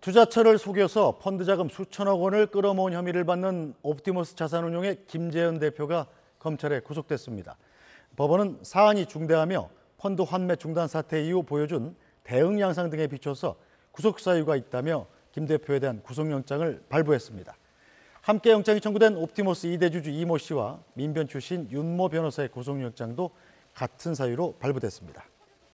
투자처를 속여서 펀드 자금 수천억 원을 끌어모은 혐의를 받는 옵티머스 자산운용의 김재현 대표가 검찰에 구속됐습니다. 법원은 사안이 중대하며 펀드 환매 중단 사태 이후 보여준 대응 양상 등에 비춰서 구속 사유가 있다며 김 대표에 대한 구속영장을 발부했습니다. 함께 영장이 청구된 옵티머스 이대주주 이모 씨와 민변 출신 윤모 변호사의 구속영장도 같은 사유로 발부됐습니다.